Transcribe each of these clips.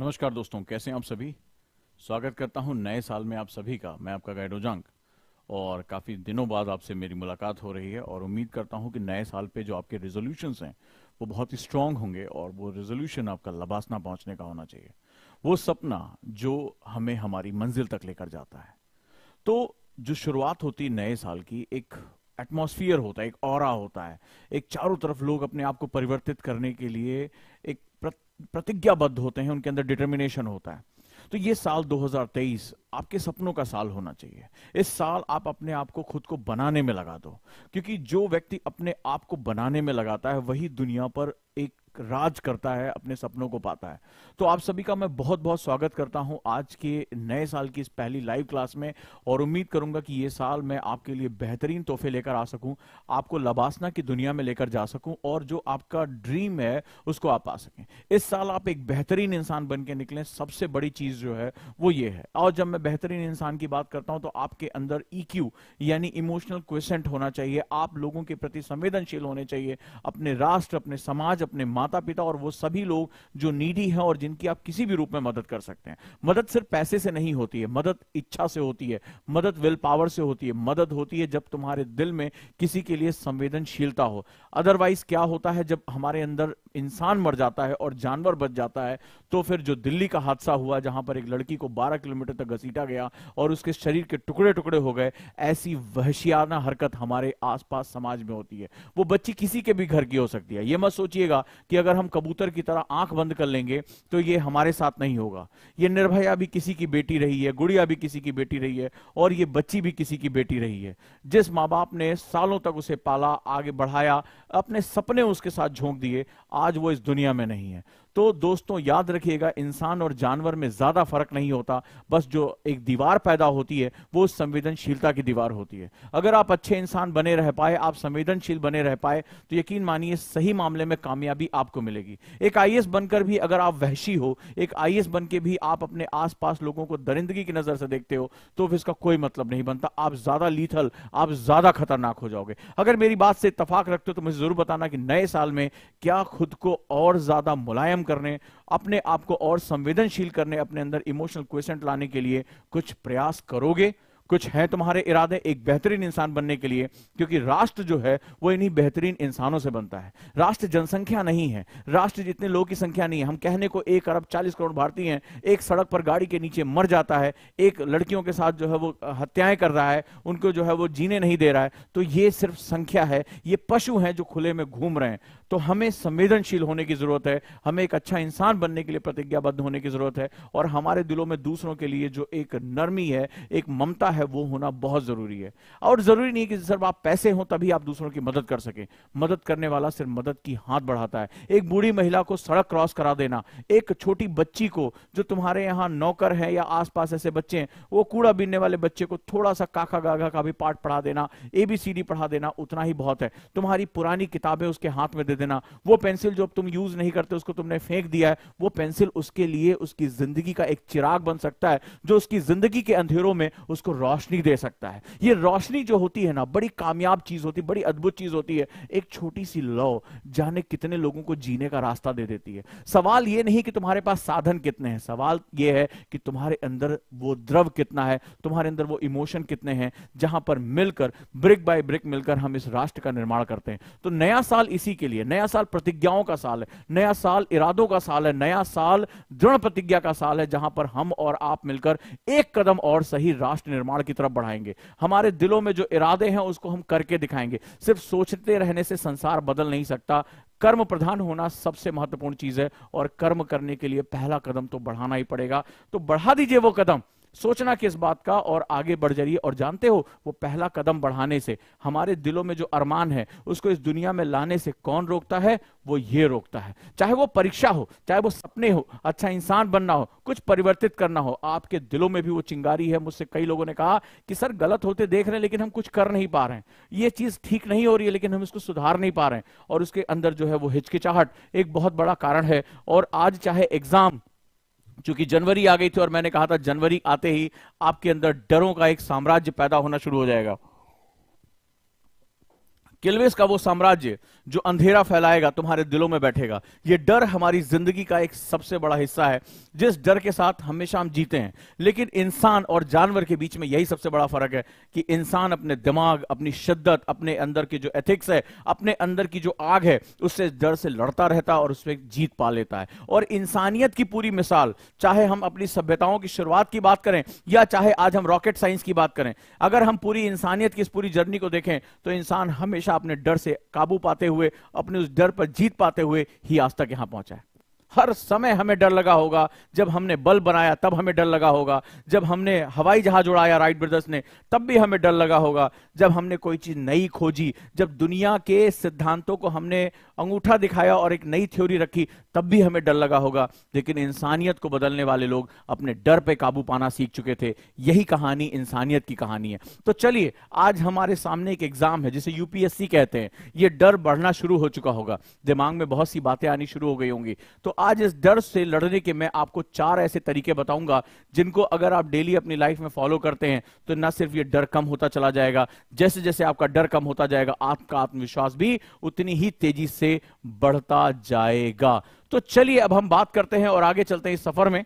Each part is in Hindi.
नमस्कार दोस्तों कैसे हैं आप सभी स्वागत करता हूं नए साल में आप सभी का मैं आपका गाइड ओजांग और काफ़ी दिनों बाद आपसे मेरी मुलाकात हो रही है और उम्मीद करता हूं कि नए साल पे जो आपके रेजोल्यूशन हैं वो बहुत ही स्ट्रांग होंगे और वो रेजोल्यूशन आपका लबासना पहुंचने का होना चाहिए वो सपना जो हमें हमारी मंजिल तक लेकर जाता है तो जो शुरुआत होती नए साल की एक एटमोसफियर होता है एक और होता है एक चारों तरफ लोग अपने आप को परिवर्तित करने के लिए प्रतिज्ञाबद्ध होते हैं उनके अंदर डिटर्मिनेशन होता है तो ये साल 2023 आपके सपनों का साल होना चाहिए इस साल आप अपने आप को खुद को बनाने में लगा दो क्योंकि जो व्यक्ति अपने आप को बनाने में लगाता है वही दुनिया पर एक राज करता है अपने सपनों को पाता है तो आप सभी का मैं बहुत बहुत स्वागत करता हूं आज के नए साल की इस पहली लाइव क्लास में और उम्मीद करूंगा कि ये साल मैं आपके लिए बेहतरीन तोहफे लेकर आ सकूं आपको लबासना की दुनिया में लेकर जा सकूं और जो आपका ड्रीम है उसको आप पा सकें इस साल आप एक बेहतरीन इंसान बन के निकले सबसे बड़ी चीज जो है वो ये है और जब मैं बेहतरीन इंसान की बात करता हूं तो आपके अंदर ई e यानी इमोशनल क्वेश्चन होना चाहिए आप लोगों के प्रति संवेदनशील होने चाहिए अपने राष्ट्र अपने समाज अपने माता माता पिता और वो सभी लोग जो नीडी हैं और जिनकी आप किसी भी रूप में मदद कर सकते हैं मदद सिर्फ पैसे से नहीं होती है मदद इच्छा से होती है मदद विल पावर से होती है मदद होती है जब तुम्हारे दिल में किसी के लिए संवेदनशीलता हो अदरवाइज क्या होता है जब हमारे अंदर इंसान मर जाता है और जानवर बच जाता है तो फिर जो दिल्ली का हादसा हुआ जहां पर एक लड़की को बारह किलोमीटर तक घसीटा गया और उसके शरीर के टुकड़े टुकड़े हो गए ऐसी वहशियाना हरकत हमारे आसपास समाज में होती है वो बच्ची किसी के भी घर की हो सकती है ये मत सोचिएगा कि अगर हम कबूतर की तरह आंख बंद कर लेंगे तो ये हमारे साथ नहीं होगा ये निर्भया भी किसी की बेटी रही है गुड़िया भी किसी की बेटी रही है और ये बच्ची भी किसी की बेटी रही है जिस माँ बाप ने सालों तक उसे पाला आगे बढ़ाया अपने सपने उसके साथ झोंक दिए आज वो इस दुनिया में नहीं है तो दोस्तों याद रखिएगा इंसान और जानवर में ज्यादा फर्क नहीं होता बस जो एक दीवार पैदा होती है वो संवेदनशीलता की दीवार होती है अगर आप अच्छे इंसान बने रह पाए आप संवेदनशील बने रह पाए तो यकीन मानिए सही मामले में कामयाबी आपको मिलेगी एक आई बनकर भी अगर आप वहशी हो एक आई बन के भी आप अपने आसपास लोगों को दरिंदगी की नजर से देखते हो तो फिर इसका कोई मतलब नहीं बनता आप ज्यादा लीथल आप ज्यादा खतरनाक हो जाओगे अगर मेरी बात से इतफाक रखते हो तो मुझे जरूर बताना कि नए साल में क्या खुद को और ज्यादा मुलायम करने अपने आप को और संवेदनशील करने अपने अंदर इमोशनल क्वेश्चन लाने के लिए कुछ प्रयास करोगे कुछ है तुम्हारे इरादे एक बेहतरीन इंसान बनने के लिए क्योंकि राष्ट्र जो है वो इन्हीं बेहतरीन इंसानों से बनता है राष्ट्र जनसंख्या नहीं है राष्ट्र जितने लोगों की संख्या नहीं है हम कहने को एक अरब चालीस करोड़ भारतीय हैं एक सड़क पर गाड़ी के नीचे मर जाता है एक लड़कियों के साथ जो है वो हत्याएं कर रहा है उनको जो है वो जीने नहीं दे रहा है तो ये सिर्फ संख्या है ये पशु हैं जो खुले में घूम रहे हैं तो हमें संवेदनशील होने की जरूरत है हमें एक अच्छा इंसान बनने के लिए प्रतिज्ञाबद्ध होने की जरूरत है और हमारे दिलों में दूसरों के लिए जो एक नरमी है एक ममता है वो होना बहुत जरूरी है और जरूरी नहीं कि सिर्फ आप पैसे हो तभी आप दूसरों की मदद कर सके मदद करने वाला सिर्फ मदद की हाथ बढ़ाता है एक बूढ़ी महिला को सड़क क्रॉस करा देना एक छोटी बच्ची को जो तुम्हारे यहाँ नौकर है या आस ऐसे बच्चे हैं वो कूड़ा बीनने वाले बच्चे को थोड़ा सा काका गागा का भी पाठ पढ़ा देना एबीसीडी पढ़ा देना उतना ही बहुत है तुम्हारी पुरानी किताबें उसके हाथ में दे देना वो पेंसिल जो तुम यूज नहीं करते उसको तुमने फेंक दिया है वो पेंसिल उसके लिए उसकी जिंदगी का एक चिराग बन सकता है जो उसकी जिंदगी के अंधेरों में उसको रोशनी दे सकता है ये रोशनी जो होती है ना बड़ी कामयाब चीज होती है बड़ी अद्भुत चीज होती है एक छोटी सी लॉ जाने कितने लोगों को जीने का रास्ता दे देती है सवाल यह नहीं कि तुम्हारे पास साधन कितने हैं सवाल यह है कि तुम्हारे अंदर वो द्रव कितना है तुम्हारे अंदर वो इमोशन कितने हैं जहां पर मिलकर ब्रिक बाय ब्रिक मिलकर हम इस राष्ट्र का निर्माण करते हैं तो नया साल इसी के लिए नया साल प्रतिज्ञाओं का साल है नया साल इरादों का साल है नया साल दृढ़ प्रतिज्ञा का साल है जहां पर हम और आप मिलकर एक कदम और सही राष्ट्र निर्माण की तरफ बढ़ाएंगे हमारे दिलों में जो इरादे हैं उसको हम करके दिखाएंगे सिर्फ सोचते रहने से संसार बदल नहीं सकता कर्म प्रधान होना सबसे महत्वपूर्ण चीज है और कर्म करने के लिए पहला कदम तो बढ़ाना ही पड़ेगा तो बढ़ा दीजिए वो कदम सोचना किस बात का और आगे बढ़ जाइए और जानते हो वो पहला कदम बढ़ाने से हमारे दिलों में जो अरमान है उसको इस दुनिया में लाने से कौन रोकता है वो ये रोकता है चाहे वो परीक्षा हो चाहे वो सपने हो अच्छा इंसान बनना हो कुछ परिवर्तित करना हो आपके दिलों में भी वो चिंगारी है मुझसे कई लोगों ने कहा कि सर गलत होते देख रहे हैं लेकिन हम कुछ कर नहीं पा रहे हैं ये चीज ठीक नहीं हो रही है लेकिन हम इसको सुधार नहीं पा रहे हैं और उसके अंदर जो है वो हिचकिचाहट एक बहुत बड़ा कारण है और आज चाहे एग्जाम चूंकि जनवरी आ गई थी और मैंने कहा था जनवरी आते ही आपके अंदर डरों का एक साम्राज्य पैदा होना शुरू हो जाएगा किलवेस का वो साम्राज्य जो अंधेरा फैलाएगा तुम्हारे दिलों में बैठेगा ये डर हमारी जिंदगी का एक सबसे बड़ा हिस्सा है जिस डर के साथ हमेशा हम जीते हैं लेकिन इंसान और जानवर के बीच में यही सबसे बड़ा फर्क है कि इंसान अपने दिमाग अपनी शिद्दत अपने अंदर की जो एथिक्स है अपने अंदर की जो आग है उससे डर से लड़ता रहता है और उसमें जीत पा लेता है और इंसानियत की पूरी मिसाल चाहे हम अपनी सभ्यताओं की शुरुआत की बात करें या चाहे आज हम रॉकेट साइंस की बात करें अगर हम पूरी इंसानियत की इस पूरी जर्नी को देखें तो इंसान हमेशा अपने डर से काबू पाते हुए हुए अपने उस डर पर जीत पाते हुए ही आज तक यहां पहुंचा है हर समय हमें डर लगा होगा जब हमने बल बनाया तब हमें डर लगा होगा जब हमने हवाई जहाज उड़ाया राइट ब्रदर्स ने तब भी हमें डर लगा होगा जब हमने कोई चीज नई खोजी जब दुनिया के सिद्धांतों को हमने अंगूठा दिखाया और एक नई थ्योरी रखी तब भी हमें डर लगा होगा लेकिन इंसानियत को बदलने वाले लोग अपने डर पर काबू पाना सीख चुके थे यही कहानी इंसानियत की कहानी है तो चलिए आज हमारे सामने एक एग्जाम है जिसे यूपीएससी कहते हैं ये डर बढ़ना शुरू हो चुका होगा दिमाग में बहुत सी बातें आनी शुरू हो गई होंगी तो आज इस डर से लड़ने के मैं आपको चार ऐसे तरीके बताऊंगा जिनको अगर आप डेली अपनी लाइफ में फॉलो करते हैं तो ना सिर्फ ये डर कम होता चला जाएगा जैसे जैसे आपका डर कम होता जाएगा आपका आत्मविश्वास भी उतनी ही तेजी से बढ़ता जाएगा तो चलिए अब हम बात करते हैं और आगे चलते हैं इस सफर में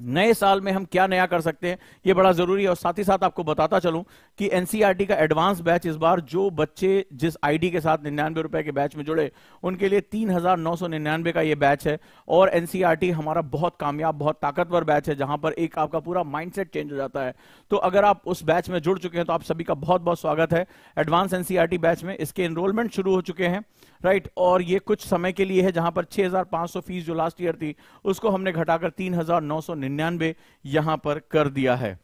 नए साल में हम क्या नया कर सकते हैं ये बड़ा जरूरी है और साथ ही साथ आपको बताता चलूं कि एनसीईआरटी e का एडवांस बैच इस बार जो बच्चे जिस आईडी के साथ निन्यानवे रुपए के बैच में जुड़े उनके लिए तीन हजार नौ सौ निन्यानवे का ये बैच है और एनसीईआरटी e हमारा बहुत कामयाब बहुत ताकतवर बैच है जहां पर एक आपका पूरा माइंडसेट चेंज हो जाता है तो अगर आप उस बैच में जुड़ चुके हैं तो आप सभी का बहुत बहुत स्वागत है एडवांस एनसीआरटी बैच में इसके एनरोलमेंट शुरू हो चुके हैं राइट और ये कुछ समय के लिए है जहां पर 6,500 फीस जो लास्ट ईयर थी उसको हमने घटाकर 3,999 यहां पर कर दिया है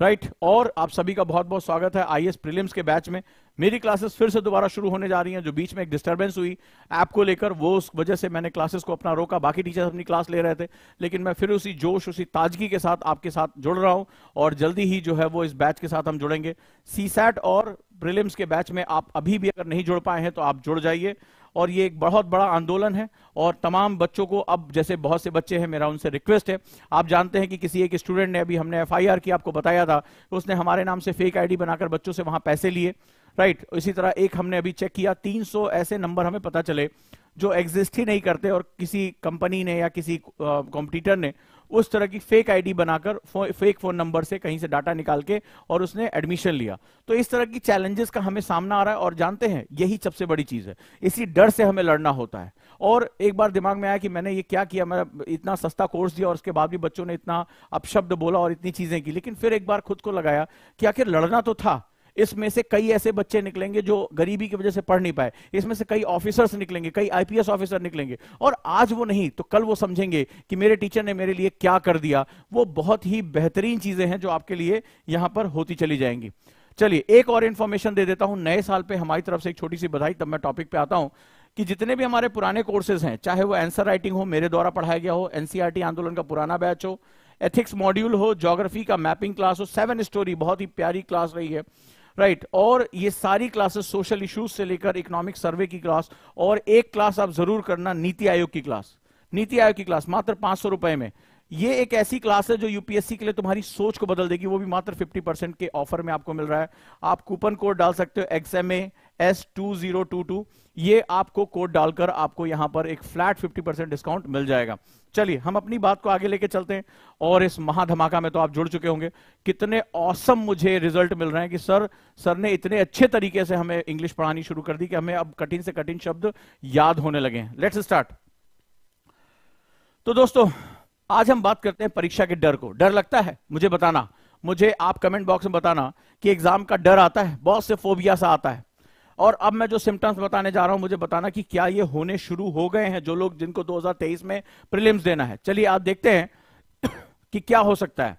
राइट right? और आप सभी का बहुत बहुत स्वागत है आई प्रीलिम्स के बैच में मेरी क्लासेस फिर से दोबारा शुरू होने जा रही हैं जो बीच में एक डिस्टर्बेंस हुई ऐप को लेकर वो उस वजह से मैंने क्लासेस को अपना रोका बाकी टीचर्स अपनी क्लास ले रहे थे लेकिन मैं फिर उसी जोश उसी ताजगी के साथ आपके साथ जुड़ रहा हूं और जल्दी ही जो है वो इस बैच के साथ हम जुड़ेंगे सी और प्रीलिम्स के बैच में आप अभी भी अगर नहीं जुड़ पाए हैं तो आप जुड़ जाइए और ये एक बहुत बड़ा आंदोलन है और तमाम बच्चों को अब जैसे बहुत से बच्चे हैं मेरा उनसे रिक्वेस्ट है आप जानते हैं कि किसी एक स्टूडेंट ने अभी हमने एफआईआर की आपको बताया था तो उसने हमारे नाम से फेक आईडी बनाकर बच्चों से वहां पैसे लिए राइट इसी तरह एक हमने अभी चेक किया 300 ऐसे नंबर हमें पता चले जो एग्जिस्ट ही नहीं करते और किसी कंपनी ने या किसी कॉम्पिटिटर ने उस तरह की फेक आईडी बनाकर फो, फेक फोन नंबर से कहीं से डाटा निकाल के और उसने एडमिशन लिया तो इस तरह की चैलेंजेस का हमें सामना आ रहा है और जानते हैं यही सबसे बड़ी चीज है इसी डर से हमें लड़ना होता है और एक बार दिमाग में आया कि मैंने ये क्या किया मैं इतना सस्ता कोर्स दिया और उसके बाद भी बच्चों ने इतना अपशब्द बोला और इतनी चीजें की लेकिन फिर एक बार खुद को लगाया कि आखिर लड़ना तो था इसमें से कई ऐसे बच्चे निकलेंगे जो गरीबी की वजह से पढ़ नहीं पाए इसमें से कई ऑफिसर्स निकलेंगे कई आईपीएस ऑफिसर निकलेंगे और आज वो नहीं तो कल वो समझेंगे कि मेरे टीचर ने मेरे लिए क्या कर दिया वो बहुत ही बेहतरीन चीजें हैं जो आपके लिए यहां पर होती चली जाएंगी चलिए एक और इंफॉर्मेशन दे देता हूं नए साल पर हमारी तरफ से एक छोटी सी बधाई तब मैं टॉपिक पे आता हूं कि जितने भी हमारे पुराने कोर्सेज हैं चाहे वो आंसर राइटिंग हो मेरे द्वारा पढ़ाया गया हो एनसीआरटी e आंदोलन का पुराना बैच हो एथिक्स मॉड्यूल हो ज्योग्राफी का मैपिंग क्लास हो सेवन स्टोरी बहुत ही प्यारी क्लास रही है राइट right. और ये सारी क्लासेस सोशल इश्यूज से लेकर इकोनॉमिक सर्वे की क्लास और एक क्लास आप जरूर करना नीति आयोग की क्लास नीति आयोग की क्लास मात्र पांच सौ रुपए में ये एक ऐसी क्लास है जो यूपीएससी के लिए तुम्हारी सोच को बदल देगी वो भी मात्र 50 परसेंट के ऑफर में आपको मिल रहा है आप कूपन कोड डाल सकते हो XMA S two zero two two ये आपको कोड डालकर आपको यहां पर एक फ्लैट 50 परसेंट डिस्काउंट मिल जाएगा चलिए हम अपनी बात को आगे लेके चलते हैं और इस महाधमाका में तो आप जुड़ चुके होंगे कितने औसम मुझे रिजल्ट मिल रहे हैं कि सर सर ने इतने अच्छे तरीके से हमें इंग्लिश पढ़ानी शुरू कर दी कि हमें अब कठिन से कठिन शब्द याद होने लगे हैं लेट्स स्टार्ट तो दोस्तों आज हम बात करते हैं परीक्षा के डर को डर लगता है मुझे बताना मुझे आप कमेंट बॉक्स में बताना कि एग्जाम का डर आता है बहुत से फोबिया सा आता है और अब मैं जो सिम्टम्स बताने जा रहा हूं मुझे बताना कि क्या ये होने शुरू हो गए हैं जो लोग जिनको 2023 में प्रिलिम्स देना है चलिए आप देखते हैं कि क्या हो सकता है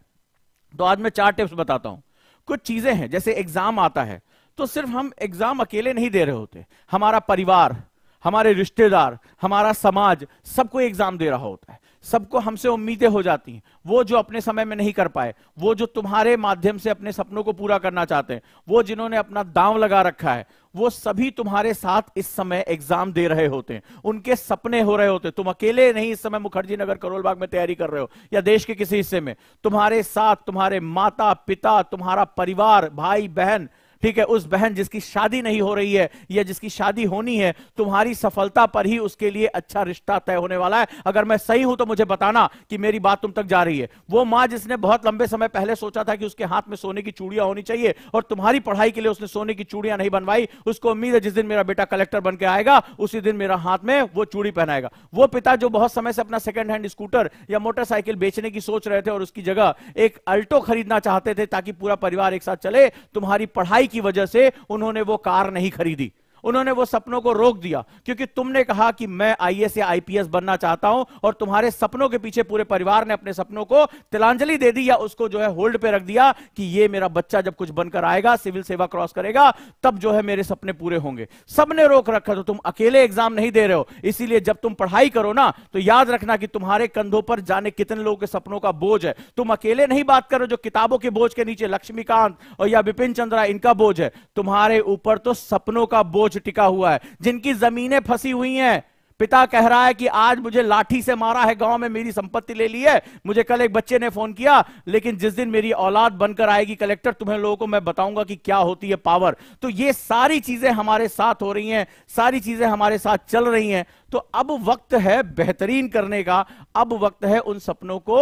तो आज मैं चार टिप्स बताता हूं कुछ चीजें हैं जैसे एग्जाम आता है तो सिर्फ हम एग्जाम अकेले नहीं दे रहे होते हमारा परिवार हमारे रिश्तेदार हमारा समाज सबको एग्जाम दे रहा होता है सबको हमसे उम्मीदें हो जाती हैं वो जो अपने समय में नहीं कर पाए वो जो तुम्हारे माध्यम से अपने सपनों को पूरा करना चाहते हैं वो जिन्होंने अपना दांव लगा रखा है वो सभी तुम्हारे साथ इस समय एग्जाम दे रहे होते हैं उनके सपने हो रहे होते हैं तुम अकेले नहीं इस समय मुखर्जी नगर करोलबाग में तैयारी कर रहे हो या देश के किसी हिस्से में तुम्हारे साथ तुम्हारे माता पिता तुम्हारा परिवार भाई बहन ठीक है उस बहन जिसकी शादी नहीं हो रही है या जिसकी शादी होनी है तुम्हारी सफलता पर ही उसके लिए अच्छा रिश्ता तय होने वाला है अगर मैं सही हूं तो मुझे बताना कि मेरी बात तुम तक जा रही है वो मां जिसने बहुत लंबे समय पहले सोचा था कि उसके हाथ में सोने की चूड़ियां होनी चाहिए और तुम्हारी पढ़ाई के लिए उसने सोने की चूड़ियां नहीं बनवाई उसको उम्मीद है जिस दिन मेरा बेटा कलेक्टर बनकर आएगा उसी दिन मेरा हाथ में वो चूड़ी पहनाएगा वो पिता जो बहुत समय से अपना सेकेंड हैंड स्कूटर या मोटरसाइकिल बेचने की सोच रहे थे और उसकी जगह एक अल्टो खरीदना चाहते थे ताकि पूरा परिवार एक साथ चले तुम्हारी पढ़ाई की वजह से उन्होंने वो कार नहीं खरीदी उन्होंने वो सपनों को रोक दिया क्योंकि तुमने कहा कि मैं आईएएस या आईपीएस बनना चाहता हूं और तुम्हारे सपनों के पीछे पूरे परिवार ने अपने सपनों को तिलांजलि दे दी या उसको जो है होल्ड पे रख दिया कि ये मेरा बच्चा जब कुछ बनकर आएगा सिविल सेवा क्रॉस करेगा तब जो है मेरे सपने पूरे होंगे सबने रोक रखा तो तुम अकेले एग्जाम नहीं दे रहे हो इसीलिए जब तुम पढ़ाई करो ना तो याद रखना कि तुम्हारे कंधों पर जाने कितने लोगों के सपनों का बोझ है तुम अकेले नहीं बात करो जो किताबों के बोझ के नीचे लक्ष्मीकांत और या बिपिन चंद्रा इनका बोझ है तुम्हारे ऊपर तो सपनों का बोझ बोझ टिका हुआ है जिनकी जमीनें फंसी हुई हैं पिता कह रहा है कि आज मुझे लाठी से मारा है गांव में मेरी संपत्ति ले ली है मुझे कल एक बच्चे ने फोन किया लेकिन जिस दिन मेरी औलाद बनकर आएगी कलेक्टर तुम्हें लोगों को मैं बताऊंगा कि क्या होती है पावर तो ये सारी चीजें हमारे साथ हो रही हैं सारी चीजें हमारे साथ चल रही हैं तो अब वक्त है बेहतरीन करने का अब वक्त है उन सपनों को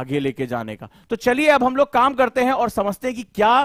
आगे लेके जाने का तो चलिए अब हम लोग काम करते हैं और समझते हैं कि क्या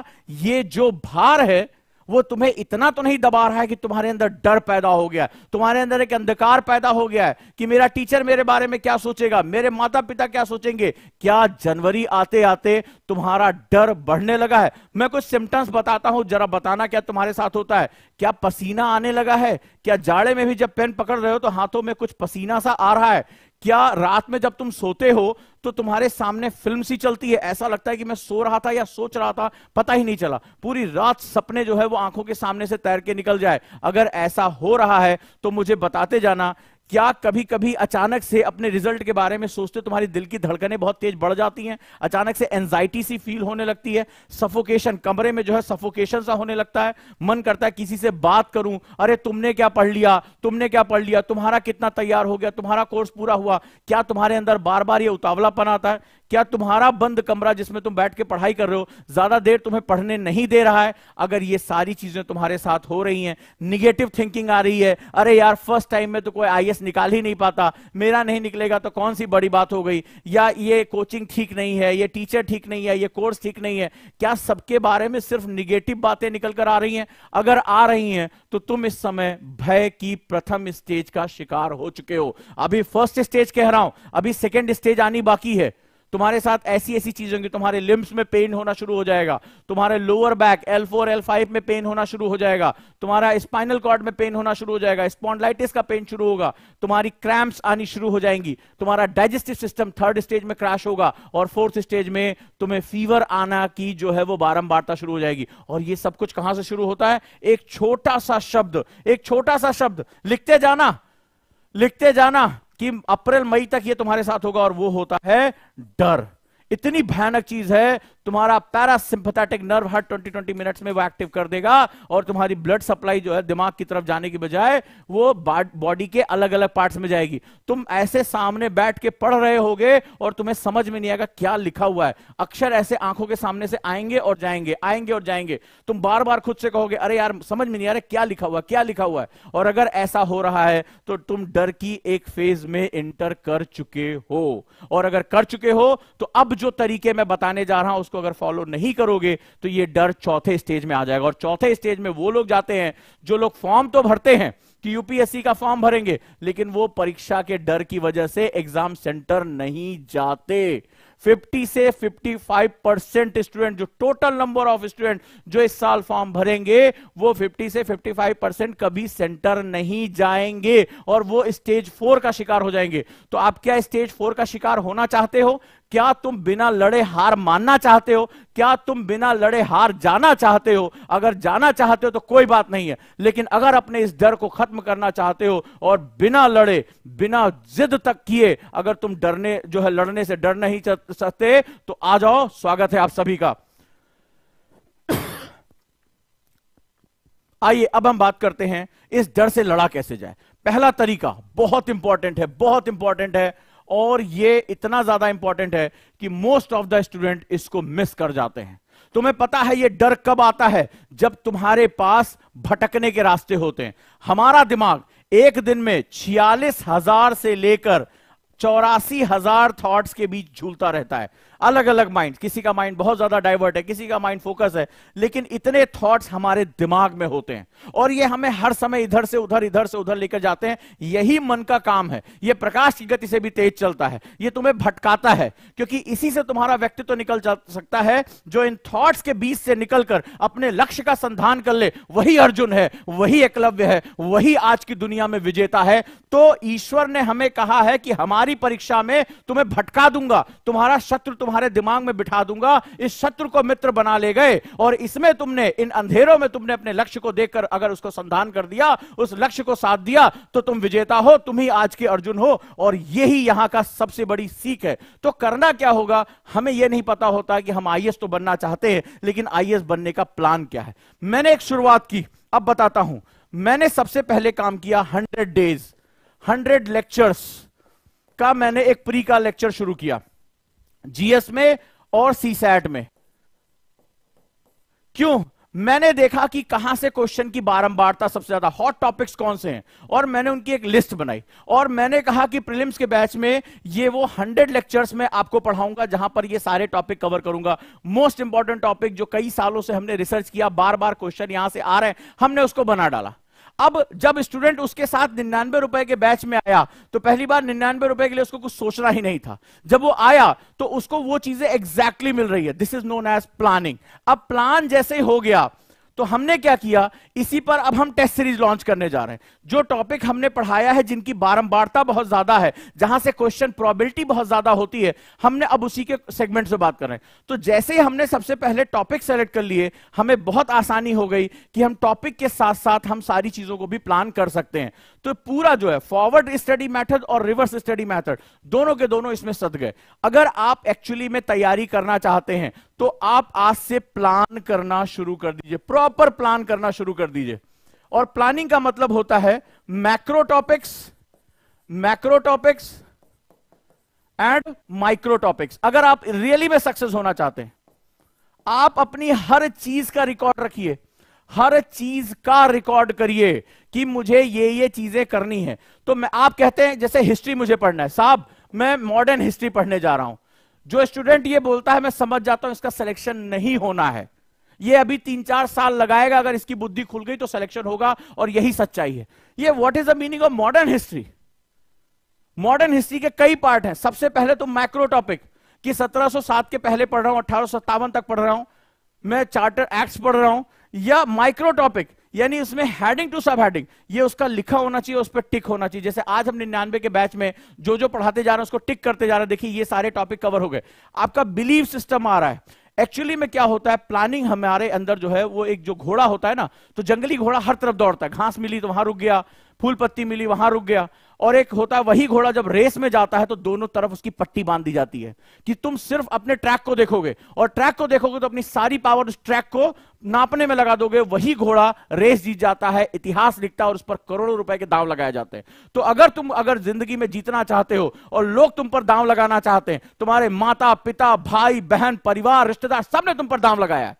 ये जो भार है वो तुम्हें इतना तो नहीं दबा रहा है कि तुम्हारे अंदर डर पैदा हो गया तुम्हारे अंदर एक अंधकार पैदा हो गया है कि मेरा टीचर मेरे बारे में क्या सोचेगा मेरे माता पिता क्या सोचेंगे क्या जनवरी आते आते तुम्हारा डर बढ़ने लगा है मैं कुछ सिम्टम्स बताता हूं जरा बताना क्या तुम्हारे साथ होता है क्या पसीना आने लगा है क्या जाड़े में भी जब पेन पकड़ रहे हो तो हाथों में कुछ पसीना सा आ रहा है क्या रात में जब तुम सोते हो तो तुम्हारे सामने फिल्म सी चलती है ऐसा लगता है कि मैं सो रहा था या सोच रहा था पता ही नहीं चला पूरी रात सपने जो है वो आंखों के सामने से तैर के निकल जाए अगर ऐसा हो रहा है तो मुझे बताते जाना क्या कभी कभी अचानक से अपने रिजल्ट के बारे में सोचते तुम्हारी दिल की धड़कनें बहुत तेज बढ़ जाती हैं अचानक से एंजाइटी सी फील होने लगती है सफोकेशन कमरे में जो है सफोकेशन सा होने लगता है मन करता है किसी से बात करूं अरे तुमने क्या पढ़ लिया तुमने क्या पढ़ लिया तुम्हारा कितना तैयार हो गया तुम्हारा कोर्स पूरा हुआ क्या तुम्हारे अंदर बार बार ये उतावलापन आता है क्या तुम्हारा बंद कमरा जिसमें तुम बैठ के पढ़ाई कर रहे हो ज्यादा देर तुम्हें पढ़ने नहीं दे रहा है अगर ये सारी चीजें तुम्हारे साथ हो रही हैं निगेटिव थिंकिंग आ रही है अरे यार फर्स्ट टाइम में तो कोई आई निकाल ही नहीं पाता मेरा नहीं निकलेगा तो कौन सी बड़ी बात हो गई या ये कोचिंग ठीक नहीं है ये टीचर ठीक नहीं है ये कोर्स ठीक नहीं है क्या सबके बारे में सिर्फ निगेटिव बातें निकल कर आ रही है अगर आ रही है तो तुम इस समय भय की प्रथम स्टेज का शिकार हो चुके हो अभी फर्स्ट स्टेज कह रहा हूं अभी सेकेंड स्टेज आनी बाकी है तुम्हारे साथ ऐसी ऐसी चीजें होंगी तुम्हारे लिम्स में पेन होना शुरू हो जाएगा तुम्हारे lower back L four L five में पेन होना शुरू हो जाएगा तुम्हारा स्पाइनल कॉर्ड में पेन होना शुरू हो जाएगा स्पॉन्डलाइटिस का पेन शुरू होगा तुम्हारी क्रैम्प्स आनी शुरू हो जाएंगी तुम्हारा डाइजेस्टिव सिस्टम थर्ड स्टेज में क्रैश होगा और फोर्थ स्टेज में तुम्हें फीवर आना की जो है वो बारम्बारता शुरू हो जाएगी और ये सब कुछ कहां से शुरू होता है एक छोटा सा शब्द एक छोटा सा शब्द लिखते जाना लिखते जाना कि अप्रैल मई तक ये तुम्हारे साथ होगा और वो होता है डर इतनी भयानक चीज है तुम्हारा पैरासिम्पथेटिक नर्व हर 20 20 मिनट्स में वो एक्टिव कर देगा और तुम्हारी ब्लड सप्लाई जो है दिमाग की तरफ जाने की बजाय वो बॉडी के अलग अलग पार्ट्स में जाएगी तुम ऐसे सामने बैठ के पढ़ रहे होगे और तुम्हें समझ में नहीं आएगा क्या लिखा हुआ है अक्षर ऐसे आंखों के सामने से आएंगे और जाएंगे आएंगे और जाएंगे तुम बार बार खुद से कहोगे अरे यार समझ में नहीं आ रहा क्या लिखा हुआ क्या लिखा हुआ है और अगर ऐसा हो रहा है तो तुम डर की एक फेज में एंटर कर चुके हो और अगर कर चुके हो तो अब जो तरीके मैं बताने जा रहा हूं उसको अगर फॉलो नहीं करोगे तो ये डर चौथे स्टेज में आ जाएगा और चौथे स्टेज में वो लोग जाते हैं जो लोग फॉर्म तो भरते हैं कि यूपीएससी का फॉर्म भरेंगे लेकिन वो परीक्षा के डर की वजह से एग्जाम सेंटर नहीं जाते 50 से 55 परसेंट स्टूडेंट जो टोटल नंबर ऑफ स्टूडेंट जो इस साल फॉर्म भरेंगे वो 50 से 55 परसेंट कभी सेंटर नहीं जाएंगे और वो स्टेज फोर का शिकार हो जाएंगे तो आप क्या स्टेज फोर का शिकार होना चाहते हो क्या तुम बिना लड़े हार मानना चाहते हो क्या तुम बिना लड़े हार जाना चाहते हो अगर जाना चाहते हो तो कोई बात नहीं है लेकिन अगर अपने इस डर को खत्म करना चाहते हो और बिना लड़े बिना जिद तक किए अगर तुम डरने जो है लड़ने से डर नहीं सकते तो आ जाओ स्वागत है आप सभी का आइए अब हम बात करते हैं इस डर से लड़ा कैसे जाए पहला तरीका बहुत इंपॉर्टेंट है बहुत इंपॉर्टेंट है और ये इतना ज्यादा इंपॉर्टेंट है कि मोस्ट ऑफ द स्टूडेंट इसको मिस कर जाते हैं तुम्हें पता है ये डर कब आता है जब तुम्हारे पास भटकने के रास्ते होते हैं हमारा दिमाग एक दिन में छियालीस हजार से लेकर चौरासी हजार थॉट्स के बीच झूलता रहता है अलग अलग माइंड किसी का माइंड बहुत ज्यादा डाइवर्ट है किसी का माइंड फोकस है लेकिन इतने थॉट्स हमारे दिमाग में होते हैं और ये हमें हर समय इधर से उधर इधर से उधर लेकर जाते हैं यही मन का काम है ये प्रकाश की गति से भी तेज चलता है ये तुम्हें भटकाता है क्योंकि इसी से तुम्हारा व्यक्तित्व निकल सकता है जो इन थॉट्स के बीच से निकलकर अपने लक्ष्य का संधान कर ले वही अर्जुन है वही एकलव्य है वही आज की दुनिया में विजेता है तो ईश्वर ने हमें कहा है कि हमारी परीक्षा में तुम्हें भटका दूंगा तुम्हारा शत्रु तुम्हारे दिमाग में बिठा दूंगा इस शत्रु को मित्र बना ले गए और इसमें तुमने इन अंधेरों में तुमने अपने लक्ष्य को देखकर अगर उसको संधान कर दिया उस लक्ष्य को साथ दिया तो तुम विजेता हो तुम ही आज के अर्जुन हो और यही यहां का सबसे बड़ी सीख है तो करना क्या होगा हमें यह नहीं पता होता कि हम आई तो बनना चाहते हैं लेकिन आई बनने का प्लान क्या है मैंने एक शुरुआत की अब बताता हूं मैंने सबसे पहले काम किया हंड्रेड डेज हंड्रेड लेक्चर्स का मैंने एक प्री का लेक्चर शुरू किया जीएस में और सैट में क्यों मैंने देखा कि कहां से क्वेश्चन की बारंबारता सबसे ज्यादा हॉट टॉपिक्स कौन से हैं और मैंने उनकी एक लिस्ट बनाई और मैंने कहा कि प्रीलिम्स के बैच में ये वो हंड्रेड लेक्चर्स में आपको पढ़ाऊंगा जहां पर ये सारे टॉपिक कवर करूंगा मोस्ट इंपॉर्टेंट टॉपिक जो कई सालों से हमने रिसर्च किया बार बार क्वेश्चन यहां से आ रहे हैं हमने उसको बना डाला अब जब स्टूडेंट उसके साथ निन्यानवे रुपए के बैच में आया तो पहली बार निन्यानवे रुपए के लिए उसको कुछ सोचना ही नहीं था जब वो आया तो उसको वो चीजें एग्जैक्टली exactly मिल रही है this is known as planning अब प्लान जैसे हो गया तो हमने क्या किया इसी पर अब हम टेस्ट सीरीज लॉन्च करने जा रहे हैं जो टॉपिक हमने पढ़ाया है जिनकी बारंबारता बहुत ज्यादा है जहां से क्वेश्चन प्रोबेबिलिटी बहुत ज्यादा होती है हमने अब उसी के सेगमेंट से बात कर रहे हैं तो जैसे ही हमने सबसे पहले टॉपिक सेलेक्ट कर लिए हमें बहुत आसानी हो गई कि हम टॉपिक के साथ साथ हम सारी चीजों को भी प्लान कर सकते हैं तो पूरा जो है फॉरवर्ड स्टडी मैथड और रिवर्स स्टडी मैथड दोनों के दोनों इसमें सद गए अगर आप एक्चुअली में तैयारी करना चाहते हैं तो आप आज से प्लान करना शुरू कर दीजिए प्रॉपर प्लान करना शुरू कर दीजिए और प्लानिंग का मतलब होता है macro topics macro topics and micro topics अगर आप रियली में सक्सेस होना चाहते हैं आप अपनी हर चीज का रिकॉर्ड रखिए हर चीज का रिकॉर्ड करिए कि मुझे ये ये चीजें करनी है तो मैं आप कहते हैं जैसे हिस्ट्री मुझे पढ़ना है साहब मैं मॉडर्न हिस्ट्री पढ़ने जा रहा हूं जो स्टूडेंट ये बोलता है मैं समझ जाता हूं इसका सिलेक्शन नहीं होना है ये अभी तीन चार साल लगाएगा अगर इसकी बुद्धि खुल गई तो सिलेक्शन होगा और यही सच्चाई है ये what is the meaning of modern history modern history के कई पार्ट हैं सबसे पहले तो मैक्रो टॉपिक कि 1707 के पहले पढ़ रहा हूं अठारह तक पढ़ रहा हूं मैं चार्टर एक्ट पढ़ रहा हूं या माइक्रो टॉपिक यानी उसमें हेडिंग टू सब हेडिंग ये उसका लिखा होना चाहिए उस पर टिक होना चाहिए जैसे आज हम निन्यानवे के बैच में जो जो पढ़ाते जा रहे हैं उसको टिक करते जा रहे हैं देखिए ये सारे टॉपिक कवर हो गए आपका बिलीव सिस्टम आ रहा है एक्चुअली में क्या होता है प्लानिंग हमारे अंदर जो है वो एक जो घोड़ा होता है ना तो जंगली घोड़ा हर तरफ दौड़ता है घास मिली तो वहां रुक गया फूल पत्ती मिली वहां रुक गया और एक होता है वही घोड़ा जब रेस में जाता है तो दोनों तरफ उसकी पट्टी बांध दी जाती है कि तुम सिर्फ अपने ट्रैक को देखोगे और ट्रैक को देखोगे तो अपनी सारी पावर उस ट्रैक को नापने में लगा दोगे वही घोड़ा रेस जीत जाता है इतिहास लिखता है और उस पर करोड़ों रुपए के दाव लगाए जाते हैं तो अगर तुम अगर जिंदगी में जीतना चाहते हो और लोग तुम पर दाव लगाना चाहते हैं तुम्हारे माता पिता भाई बहन परिवार रिश्तेदार सबने तुम पर दाव लगाया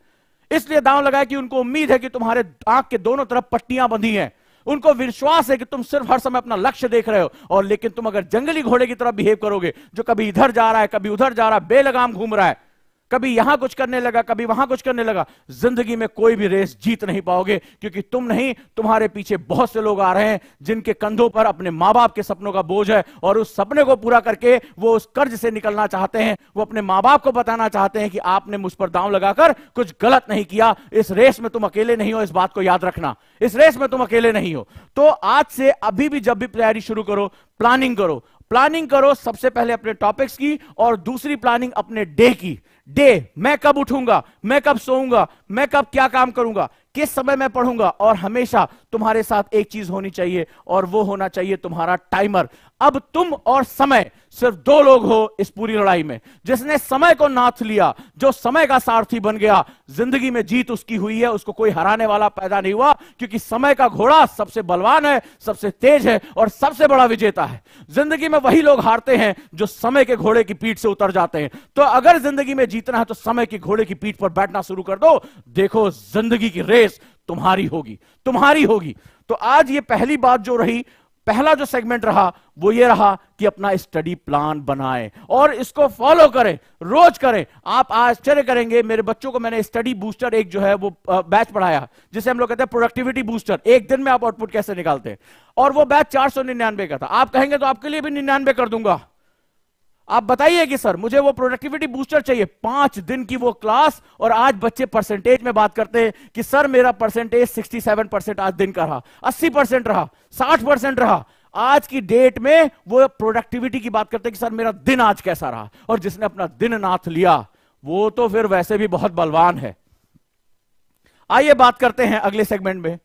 इसलिए दाव लगाया कि उनको उम्मीद है कि तुम्हारे आंख के दोनों तरफ पट्टियां बंधी हैं उनको विश्वास है कि तुम सिर्फ हर समय अपना लक्ष्य देख रहे हो और लेकिन तुम अगर जंगली घोड़े की तरह बिहेव करोगे जो कभी इधर जा रहा है कभी उधर जा रहा है बेलगाम घूम रहा है कभी यहां कुछ करने लगा कभी वहां कुछ करने लगा जिंदगी में कोई भी रेस जीत नहीं पाओगे क्योंकि तुम नहीं तुम्हारे पीछे बहुत से लोग आ रहे हैं जिनके कंधों पर अपने माँ बाप के सपनों का बोझ है और उस सपने को पूरा करके वो उस कर्ज से निकलना चाहते हैं वो अपने माँ बाप को बताना चाहते हैं कि आपने मुझ पर दाव लगाकर कुछ गलत नहीं किया इस रेस में तुम अकेले नहीं हो इस बात को याद रखना इस रेस में तुम अकेले नहीं हो तो आज से अभी भी जब भी तैयारी शुरू करो प्लानिंग करो प्लानिंग करो सबसे पहले अपने टॉपिक्स की और दूसरी प्लानिंग अपने डे की डे मैं कब उठूंगा मैं कब सोऊंगा मैं कब क्या काम करूंगा किस समय मैं पढ़ूंगा और हमेशा तुम्हारे साथ एक चीज होनी चाहिए और वो होना चाहिए तुम्हारा टाइमर अब तुम और समय सिर्फ दो लोग हो इस पूरी लड़ाई में जिसने समय को नाथ लिया जो समय का सारथी बन गया जिंदगी में जीत उसकी हुई है उसको कोई हराने वाला पैदा नहीं हुआ क्योंकि समय का घोड़ा सबसे बलवान है सबसे तेज है और सबसे बड़ा विजेता है जिंदगी में वही लोग हारते हैं जो समय के घोड़े की पीठ से उतर जाते हैं तो अगर जिंदगी में जीतना है तो समय के घोड़े की पीठ पर बैठना शुरू कर दो देखो जिंदगी की रेस तुम्हारी होगी तुम्हारी होगी तो आज ये पहली बात जो रही पहला जो सेगमेंट रहा वो ये रहा कि अपना स्टडी प्लान बनाए और इसको फॉलो करें रोज करें आप आश्चर्य करेंगे मेरे बच्चों को मैंने स्टडी बूस्टर एक जो है वो बैच पढ़ाया जिसे हम लोग कहते हैं प्रोडक्टिविटी बूस्टर एक दिन में आप आउटपुट कैसे निकालते हैं और वो बैच चार का था आप कहेंगे तो आपके लिए भी निन्यानवे कर दूंगा आप बताइए कि सर मुझे वो प्रोडक्टिविटी बूस्टर चाहिए पांच दिन की वो क्लास और आज बच्चे परसेंटेज में बात करते हैं कि सर मेरा परसेंटेज 67 परसेंट आज दिन का रहा 80 परसेंट रहा 60 परसेंट रहा आज की डेट में वो प्रोडक्टिविटी की बात करते हैं कि सर मेरा दिन आज कैसा रहा और जिसने अपना दिन नाथ लिया वो तो फिर वैसे भी बहुत बलवान है आइए बात करते हैं अगले सेगमेंट में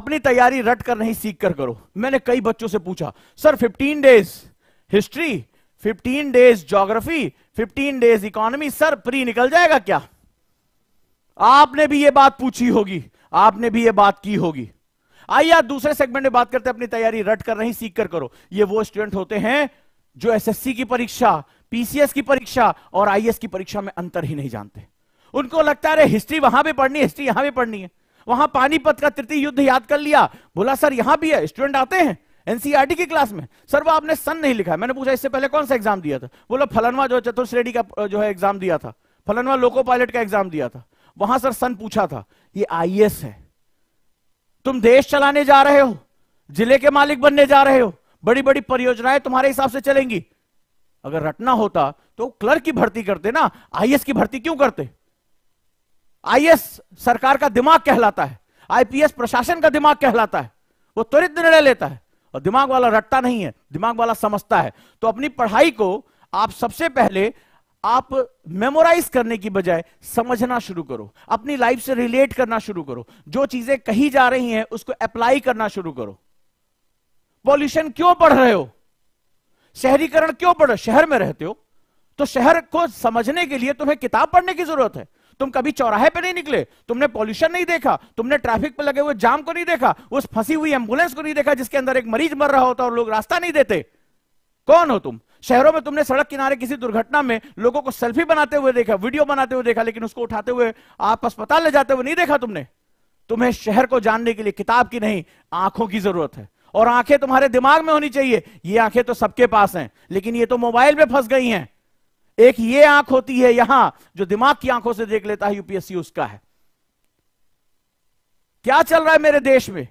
अपनी तैयारी रट कर नहीं सीख कर करो मैंने कई बच्चों से पूछा sir fifteen days history 15 days geography 15 days economy sir pre निकल जाएगा क्या आपने भी ये बात पूछी होगी आपने भी ये बात की होगी आइए आप दूसरे सेगमेंट में बात करते हैं अपनी तैयारी रट कर नहीं सीख कर करो ये वो स्टूडेंट होते हैं जो एसएससी की परीक्षा पीसीएस की परीक्षा और आईएएस e की परीक्षा में अंतर ही नहीं जानते उनको लगता है हिस्ट्री वहां भी पढ़नी है हिस्ट्री यहां भी पढ़नी है वहां पानीपत का तृतीय युद्ध याद कर लिया बोला सर यहां भी है स्टूडेंट आते हैं एनसीईआरटी की क्लास में सर वो आपने सन नहीं लिखा है मैंने पूछा इससे पहले कौन सा एग्जाम दिया था बोला फलनवा जो चतुर्श्रेणी का जो है एग्जाम दिया था फलनवा लोको पायलट का एग्जाम दिया था वहां सर सन पूछा था ये आईएएस e है तुम देश चलाने जा रहे हो जिले के मालिक बनने जा रहे हो बड़ी बड़ी परियोजनाएं तुम्हारे हिसाब से चलेंगी अगर रटना होता तो क्लर्क की भर्ती करते ना आईएएस e की भर्ती क्यों करते आईएएस e सरकार का दिमाग कहलाता है आईपीएस प्रशासन का दिमाग कहलाता है वो त्वरित निर्णय लेता है और दिमाग वाला रट्टा नहीं है दिमाग वाला समझता है तो अपनी पढ़ाई को आप सबसे पहले आप मेमोराइज करने की बजाय समझना शुरू करो अपनी लाइफ से रिलेट करना शुरू करो जो चीजें कही जा रही हैं उसको अप्लाई करना शुरू करो पॉल्यूशन क्यों पढ़ रहे हो शहरीकरण क्यों पढ़ रहे शहर में रहते हो तो शहर को समझने के लिए तुम्हें किताब पढ़ने की जरूरत है तुम कभी चौराहे पे नहीं निकले तुमने पॉल्यूशन नहीं देखा तुमने ट्रैफिक पे लगे हुए जाम को नहीं देखा उस फंसी हुई एम्बुलेंस को नहीं देखा जिसके अंदर एक मरीज मर रहा होता और लोग रास्ता नहीं देते कौन हो तुम शहरों में तुमने सड़क किनारे किसी दुर्घटना में लोगों को सेल्फी बनाते हुए देखा वीडियो बनाते हुए देखा लेकिन उसको उठाते हुए आप अस्पताल ले जाते हुए नहीं देखा तुमने तुम्हें शहर को जानने के लिए किताब की नहीं आंखों की जरूरत है और आंखें तुम्हारे दिमाग में होनी चाहिए ये आंखें तो सबके पास हैं लेकिन ये तो मोबाइल में फंस गई हैं एक ये आंख होती है यहां जो दिमाग की आंखों से देख लेता है यूपीएससी उसका है क्या चल रहा है मेरे देश में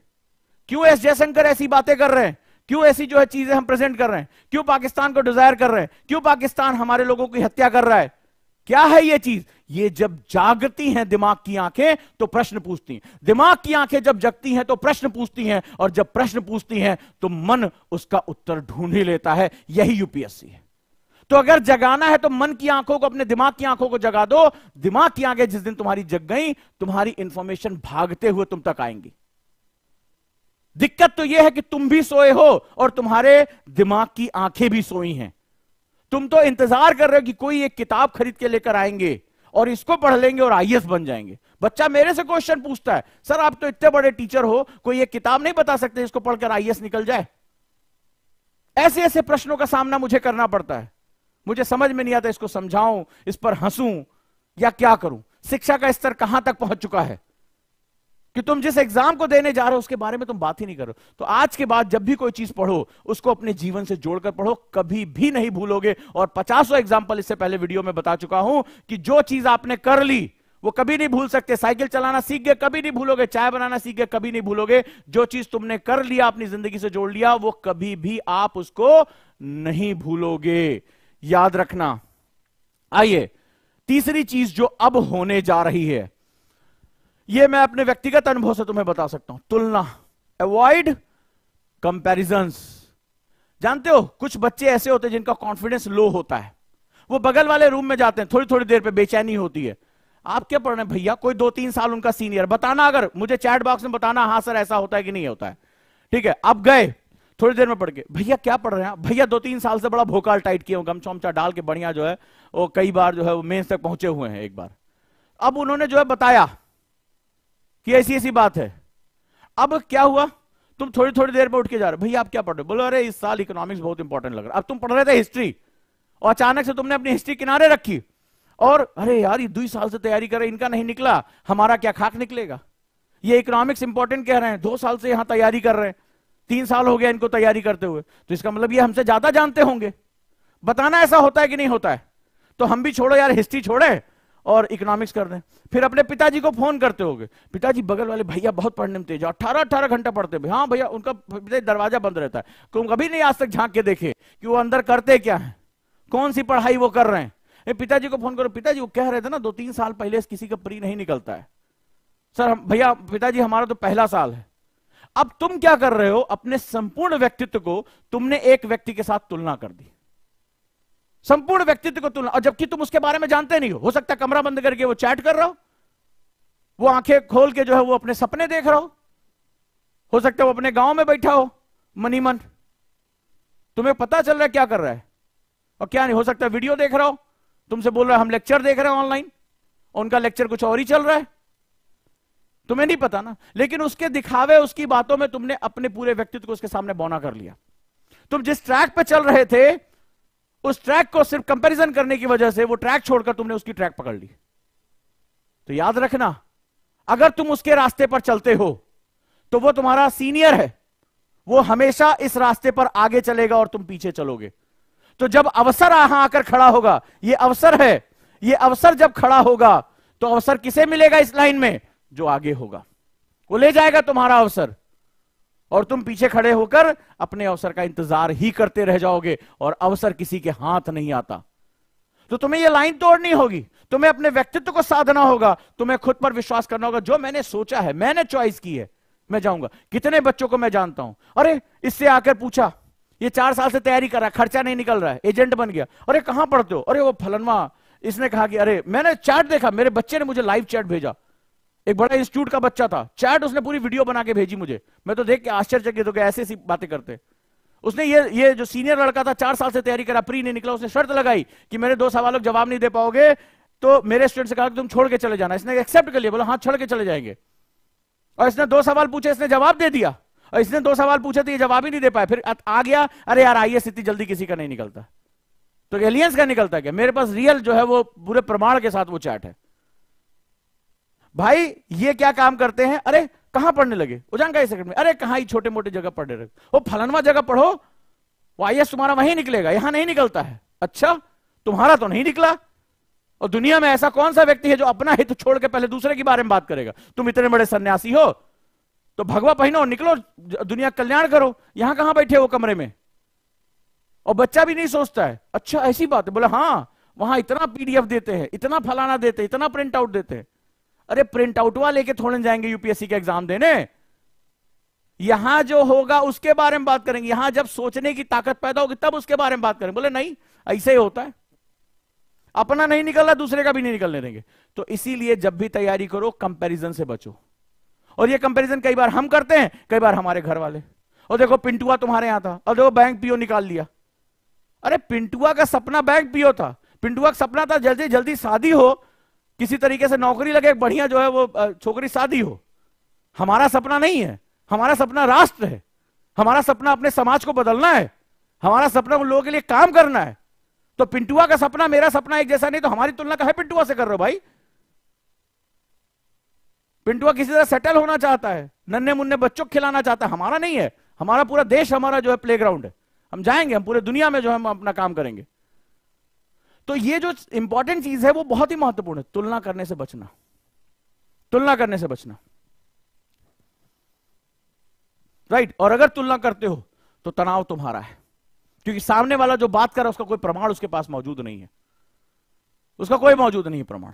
क्यों एस जयशंकर ऐसी बातें कर रहे हैं क्यों ऐसी जो है चीजें हम प्रेजेंट कर रहे हैं क्यों पाकिस्तान को डिजायर कर रहे हैं क्यों पाकिस्तान हमारे लोगों की हत्या कर रहा है क्या है ये चीज ये जब जागती हैं दिमाग की आंखें तो प्रश्न पूछती हैं दिमाग की आंखें जब जगती हैं तो प्रश्न पूछती हैं और जब प्रश्न पूछती हैं तो मन उसका उत्तर ढूंढ ही लेता है यही यूपीएससी है तो अगर जगाना है तो मन की आंखों को अपने दिमाग की आंखों को जगा दो दिमाग की आंखें जिस दिन तुम्हारी जग गई तुम्हारी इंफॉर्मेशन भागते हुए तुम तक आएंगी दिक्कत तो यह है कि तुम भी सोए हो और तुम्हारे दिमाग की आंखें भी सोई हैं तुम तो इंतजार कर रहे हो कि कोई एक किताब खरीद के लेकर आएंगे और इसको पढ़ लेंगे और आईएएस बन जाएंगे बच्चा मेरे से क्वेश्चन पूछता है सर आप तो इतने बड़े टीचर हो कोई एक किताब नहीं बता सकते इसको पढ़कर आईएएस निकल जाए ऐसे ऐसे प्रश्नों का सामना मुझे करना पड़ता है मुझे समझ में नहीं आता इसको समझाऊं इस पर हंसूं या क्या करूं शिक्षा का स्तर कहां तक पहुंच चुका है कि तुम जिस एग्जाम को देने जा रहे हो उसके बारे में तुम बात ही नहीं करो तो आज के बाद जब भी कोई चीज पढ़ो उसको अपने जीवन से जोड़कर पढ़ो कभी भी नहीं भूलोगे और पचासों एग्जाम्पल इससे पहले वीडियो में बता चुका हूं कि जो चीज आपने कर ली वो कभी नहीं भूल सकते साइकिल चलाना सीख गए कभी नहीं भूलोगे चाय बनाना सीख गए कभी नहीं भूलोगे जो चीज तुमने कर लिया अपनी जिंदगी से जोड़ लिया वो कभी भी आप उसको नहीं भूलोगे याद रखना आइए तीसरी चीज जो अब होने जा रही है यह मैं अपने व्यक्तिगत अनुभव से तुम्हें बता सकता हूं तुलना अवॉइड कंपेरिजन जानते हो कुछ बच्चे ऐसे होते हैं जिनका कॉन्फिडेंस लो होता है वो बगल वाले रूम में जाते हैं थोड़ी थोड़ी देर पे बेचैनी होती है आप क्या पढ़ रहे हैं भैया कोई दो तीन साल उनका सीनियर बताना अगर मुझे चैट बॉक्स में बताना हाँ सर ऐसा होता है कि नहीं होता है ठीक है अब गए थोड़ी देर में पढ़ के भैया क्या पढ़ रहे हैं भैया दो तीन साल से बड़ा भोकाल टाइट किए गम उमचा डाल के बढ़िया जो है वो कई बार जो है वो मेन्स तक पहुंचे हुए हैं एक बार अब उन्होंने जो है बताया कि ऐसी ऐसी बात है अब क्या हुआ तुम थोड़ी थोड़ी देर में उठ के जा रहे हो भैया आप क्या पढ़ रहे हो बोलो अरे इस साल इकोनॉमिक्स बहुत इंपॉर्टेंट लग रहा अब तुम पढ़ रहे थे हिस्ट्री और अचानक से तुमने अपनी हिस्ट्री किनारे रखी और अरे यार ये दो साल से तैयारी कर रहे इनका नहीं निकला हमारा क्या खाक निकलेगा ये इकोनॉमिक्स इंपॉर्टेंट कह रहे हैं दो साल से यहां तैयारी कर रहे हैं तीन साल हो गया इनको तैयारी करते हुए तो इसका मतलब ये हमसे ज्यादा जानते होंगे बताना ऐसा होता है कि नहीं होता है तो हम भी छोड़ो यार हिस्ट्री छोड़े और इकोनॉमिक्स कर रहे फिर अपने पिताजी को फोन करते हो पिताजी बगल वाले भैया बहुत पढ़ने में तेज अठारह अठारह घंटा पढ़ते हाँ भैया उनका दरवाजा बंद रहता है तुम कभी नहीं आज तक झांक के देखे कि वो अंदर करते क्या है कौन सी पढ़ाई वो कर रहे हैं पिताजी को फोन करो पिताजी वो कह रहे थे ना दो तीन साल पहले किसी का प्री नहीं निकलता है सर भैया पिताजी हमारा तो पहला साल है अब तुम क्या कर रहे हो अपने संपूर्ण व्यक्तित्व को तुमने एक व्यक्ति के साथ तुलना कर दी संपूर्ण व्यक्तित्व को तुलना और जबकि तुम उसके बारे में जानते नहीं हो, हो सकता कमरा बंद करके वो चैट कर रहा हो वो आंखें खोल के जो है वो अपने सपने देख रहा हो हो सकता है वो अपने गांव में बैठा हो मनी मन तुम्हें पता चल रहा है क्या कर रहा है और क्या नहीं हो सकता वीडियो देख रहा हो तुमसे बोल रहा है हम लेक्चर देख रहे हैं ऑनलाइन उनका लेक्चर कुछ और ही चल रहा है तुम्हें नहीं पता ना लेकिन उसके दिखावे उसकी बातों में तुमने अपने पूरे व्यक्तित्व को उसके सामने बौना कर लिया तुम जिस ट्रैक पर चल रहे थे उस ट्रैक को सिर्फ कंपेरिजन करने की वजह से वो ट्रैक छोड़कर तुमने उसकी ट्रैक पकड़ ली तो याद रखना अगर तुम उसके रास्ते पर चलते हो तो वो तुम्हारा सीनियर है वो हमेशा इस रास्ते पर आगे चलेगा और तुम पीछे चलोगे तो जब अवसर यहां आकर खड़ा होगा ये अवसर है ये अवसर जब खड़ा होगा तो अवसर किसे मिलेगा इस लाइन में जो आगे होगा वो ले जाएगा तुम्हारा अवसर और तुम पीछे खड़े होकर अपने अवसर का इंतजार ही करते रह जाओगे और अवसर किसी के हाथ नहीं आता तो तुम्हें यह लाइन तोड़नी होगी तुम्हें अपने व्यक्तित्व को साधना होगा तुम्हें खुद पर विश्वास करना होगा जो मैंने सोचा है मैंने चॉइस की है मैं जाऊंगा कितने बच्चों को मैं जानता हूं अरे इससे आकर पूछा ये चार साल से तैयारी कर रहा है खर्चा नहीं निकल रहा है एजेंट बन गया अरे कहां पढ़ते हो अरे वो फलनवा इसने कहा कि अरे मैंने चैट देखा मेरे बच्चे ने मुझे लाइव चैट भेजा एक बड़ा इंस्टीट्यूट का बच्चा था चैट उसने पूरी वीडियो बना के भेजी मुझे मैं तो देख के आश्चर्यचकित हो गया ऐसी ऐसी बातें करते उसने ये ये जो सीनियर लड़का था चार साल से तैयारी करा प्री नहीं निकला उसने शर्त लगाई कि मेरे दो सवालों का जवाब नहीं दे पाओगे तो मेरे स्टूडेंट से कहा कि तुम छोड़ के चले जाना इसने एक्सेप्ट कर लिया बोला हाँ छोड़ के चले जाएंगे और इसने दो सवाल पूछे इसने जवाब दे दिया और इसने दो सवाल पूछे तो ये जवाब ही नहीं दे पाया फिर आ गया अरे यार आइए इतनी जल्दी किसी का नहीं निकलता तो एलियंस का निकलता क्या मेरे पास रियल जो है वो पूरे प्रमाण के साथ वो चैट है भाई ये क्या काम करते हैं अरे कहां पढ़ने लगे उजान का सेकंड में अरे कहा छोटे मोटे जगह पढ़ने लगे वो फलनवा जगह पढ़ो वो आई तुम्हारा वहीं निकलेगा यहां नहीं निकलता है अच्छा तुम्हारा तो नहीं निकला और दुनिया में ऐसा कौन सा व्यक्ति है जो अपना हित छोड़ के पहले दूसरे के बारे में बात करेगा तुम इतने बड़े सन्यासी हो तो भगवा पहनो निकलो दुनिया कल्याण करो यहां कहां बैठे हो कमरे में और बच्चा भी नहीं सोचता है अच्छा ऐसी बात है बोले हाँ वहां इतना पीडीएफ देते हैं इतना फलाना देते हैं इतना प्रिंट आउट देते हैं अरे प्रिंट हुआ लेके थोड़े जाएंगे यूपीएससी के एग्जाम देने यहां जो होगा उसके बारे में बात करेंगे यहां जब सोचने की ताकत पैदा होगी तब उसके बारे में बात करेंगे बोले नहीं ऐसे ही होता है अपना नहीं निकलना दूसरे का भी नहीं निकलने देंगे तो इसीलिए जब भी तैयारी करो कंपैरिजन से बचो और ये कंपैरिजन कई बार हम करते हैं कई बार हमारे घर वाले और देखो पिंटुआ तुम्हारे यहां था और देखो बैंक पीओ निकाल लिया अरे पिंटुआ का सपना बैंक पीओ था पिंटुआ का सपना था जल्दी जल्दी शादी हो किसी तरीके से नौकरी लगे बढ़िया जो है वो छोकरी शादी हो हमारा सपना नहीं है हमारा सपना राष्ट्र है हमारा सपना अपने समाज को बदलना है हमारा सपना उन लोगों के लिए काम करना है तो पिंटुआ का सपना मेरा सपना एक जैसा नहीं तो हमारी तुलना कहा पिंटुआ से कर रहे हो भाई पिंटुआ किसी तरह सेटल होना चाहता है नन्हे मुन्ने बच्चों को खिलाना चाहता है हमारा नहीं है हमारा पूरा देश हमारा जो है प्लेग्राउंड है हम जाएंगे हम पूरे दुनिया में जो है हम अपना काम करेंगे तो ये जो इंपॉर्टेंट चीज है वो बहुत ही महत्वपूर्ण है तुलना करने से बचना तुलना करने से बचना राइट right? और अगर तुलना करते हो तो तनाव तुम्हारा है क्योंकि सामने वाला जो बात कर रहा है उसका कोई प्रमाण उसके पास मौजूद नहीं है उसका कोई मौजूद नहीं है प्रमाण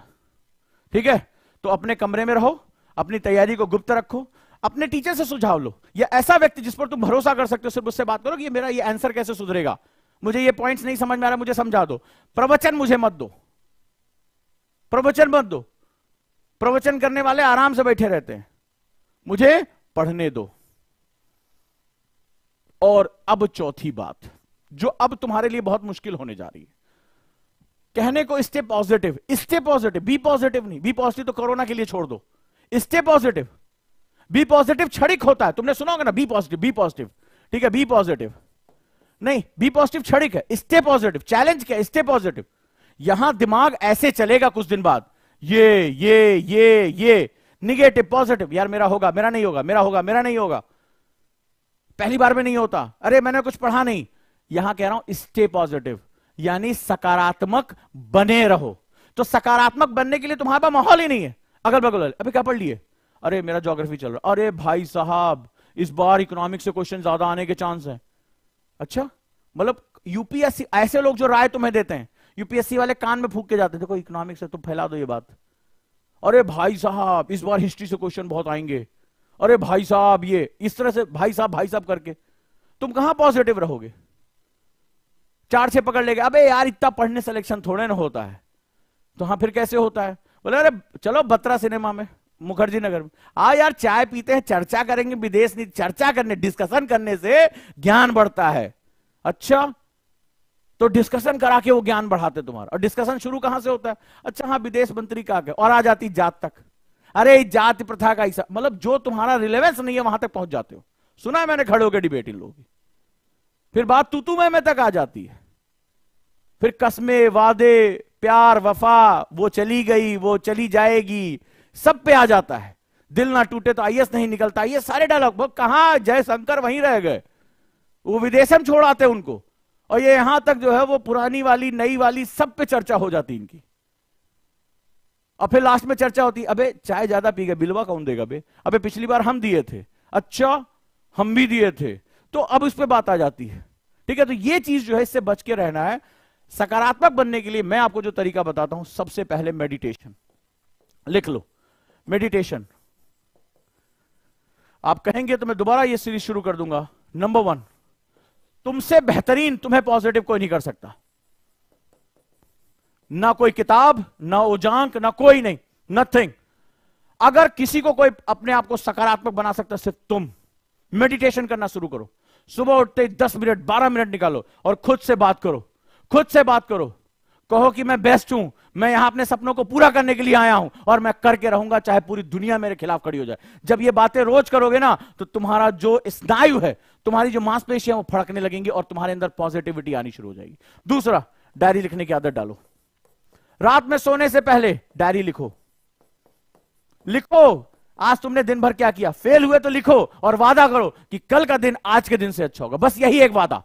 ठीक है तो अपने कमरे में रहो अपनी तैयारी को गुप्त रखो अपने टीचर से सुझाव लो या ऐसा व्यक्ति जिस पर तुम भरोसा कर सकते हो सिर्फ उससे बात करो कि ये मेरा ये आंसर कैसे सुधरेगा मुझे ये पॉइंट्स नहीं समझ में आ रहा मुझे समझा दो प्रवचन मुझे मत दो प्रवचन मत दो प्रवचन करने वाले आराम से बैठे रहते हैं मुझे पढ़ने दो और अब चौथी बात जो अब तुम्हारे लिए बहुत मुश्किल होने जा रही है कहने को stay positive stay positive be positive नहीं बी पॉजिटिव तो कोरोना के लिए छोड़ दो स्टे पॉजिटिव बी पॉजिटिव छड़िक होता है तुमने सुना होगा ना बी पॉजिटिव बी पॉजिटिव ठीक है बी पॉजिटिव नहीं बी पॉजिटिव छड़ी है स्टे पॉजिटिव चैलेंज क्या स्टे पॉजिटिव यहां दिमाग ऐसे चलेगा कुछ दिन बाद ये ये ये ये निगेटिव पॉजिटिव यार मेरा होगा मेरा नहीं होगा मेरा होगा मेरा नहीं होगा पहली बार में नहीं होता अरे मैंने कुछ पढ़ा नहीं यहां कह रहा हूं स्टे पॉजिटिव यानी सकारात्मक बने रहो तो सकारात्मक बनने के लिए तुम्हारे पास माहौल ही नहीं है अगल बगल अभी क्या पढ़ लिए अरे मेरा ज्योग्राफी चल रहा अरे भाई साहब इस बार इकोनॉमिक्स से क्वेश्चन ज्यादा आने के चांस है अच्छा मतलब यूपीएससी ऐसे लोग जो राय तुम्हें देते हैं यूपीएससी वाले कान में फूक के जाते देखो इकोनॉमिक्स है तुम फैला दो ये बात अरे भाई साहब इस बार हिस्ट्री से क्वेश्चन बहुत आएंगे अरे भाई साहब ये इस तरह से भाई साहब भाई साहब करके तुम कहां पॉजिटिव रहोगे चार से पकड़ लेगा अबे यार इतना पढ़ने सिलेक्शन थोड़े ना होता है तो हाँ फिर कैसे होता है बोले अरे चलो बत्रा सिनेमा में मुखर्जी नगर में आ हाँ यार चाय पीते हैं चर्चा करेंगे विदेश नीति चर्चा करने डिस्कशन करने से ज्ञान बढ़ता है अच्छा तो डिस्कशन करा के वो ज्ञान बढ़ाते तुम्हारा और डिस्कशन शुरू कहां से होता है अच्छा हाँ विदेश मंत्री का और आ जाती जात तक अरे जाति प्रथा का ऐसा मतलब जो तुम्हारा रिलेवेंस नहीं है वहां तक पहुंच जाते हो सुना है मैंने खड़े होकर डिबेट इन लोगों फिर बात तू तुम्हें मैं तक आ जाती है फिर कस्मे वादे प्यार वफा वो चली गई वो चली जाएगी सब पे आ जाता है दिल ना टूटे तो आईएस नहीं निकलता ये सारे डायलॉग वो कहा जयशंकर वहीं रह गए वो विदेश में छोड़ आते उनको और ये यहां तक जो है वो पुरानी वाली नई वाली सब पे चर्चा हो जाती इनकी और फिर लास्ट में चर्चा होती अबे चाय ज्यादा पी गए बिलवा कौन देगा बे अबे पिछली बार हम दिए थे अच्छा हम भी दिए थे तो अब उस पर बात आ जाती है ठीक है तो ये चीज जो है इससे बच के रहना है सकारात्मक बनने के लिए मैं आपको जो तरीका बताता हूं सबसे पहले मेडिटेशन लिख लो मेडिटेशन आप कहेंगे तो मैं दोबारा ये सीरीज शुरू कर दूंगा नंबर वन तुमसे बेहतरीन तुम्हें पॉजिटिव कोई नहीं कर सकता ना कोई किताब ना ओजांक ना कोई नहीं नथिंग अगर किसी को कोई अपने आप को सकारात्मक बना सकता सिर्फ तुम मेडिटेशन करना शुरू करो सुबह उठते ही दस मिनट बारह मिनट निकालो और खुद से बात करो खुद से बात करो कहो कि मैं बेस्ट हूं मैं यहां अपने सपनों को पूरा करने के लिए आया हूं और मैं करके रहूंगा चाहे पूरी दुनिया मेरे खिलाफ खड़ी हो जाए जब ये बातें रोज करोगे ना तो तुम्हारा जो स्नायु है तुम्हारी जो मांसपेशियां वो फड़कने लगेंगी और तुम्हारे अंदर पॉजिटिविटी आनी शुरू हो जाएगी दूसरा डायरी लिखने की आदत डालो रात में सोने से पहले डायरी लिखो लिखो आज तुमने दिन भर क्या किया फेल हुए तो लिखो और वादा करो कि कल का दिन आज के दिन से अच्छा होगा बस यही एक वादा